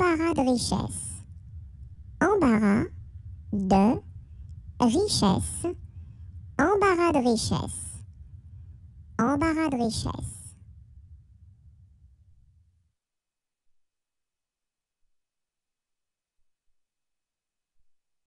embarras de richesse. Embarras de richesse. Embarras de richesse. Embarras de richesse.